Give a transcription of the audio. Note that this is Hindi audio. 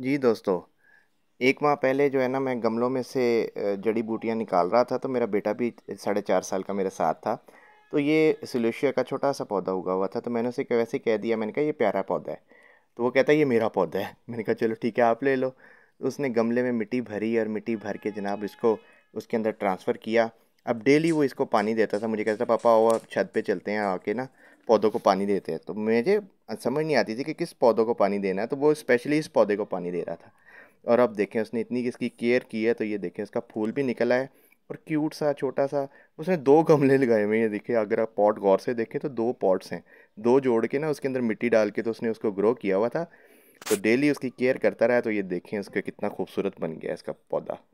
जी दोस्तों एक माह पहले जो है ना मैं गमलों में से जड़ी बूटियाँ निकाल रहा था तो मेरा बेटा भी साढ़े चार साल का मेरे साथ था तो ये सिलेशिया का छोटा सा पौधा उगा हुआ था तो मैंने उसे वैसे कह दिया मैंने कहा ये प्यारा पौधा है तो वो कहता है ये मेरा पौधा है मैंने कहा चलो ठीक है आप ले लो तो उसने गमले में मिट्टी भरी और मिट्टी भर के जनाब इसको उसके अंदर ट्रांसफ़र किया अब डेली वो इसको पानी देता था मुझे कहता था पापा और छत पर चलते हैं आके ना पौधों को पानी देते हैं तो मुझे समझ नहीं आती थी कि किस पौधों को पानी देना है तो वो स्पेशली इस पौधे को पानी दे रहा था और अब देखें उसने इतनी इसकी केयर की है तो ये देखें इसका फूल भी निकला है और क्यूट सा छोटा सा उसने दो गमले लगाए हुए हैं देखिए अगर आप पॉट गौर से देखें तो दो पॉट्स हैं दो जोड़ के ना उसके अंदर मिट्टी डाल के तो उसने उसको ग्रो किया हुआ था तो डेली उसकी केयर करता रहा तो ये देखें उसका कितना खूबसूरत बन गया इसका पौधा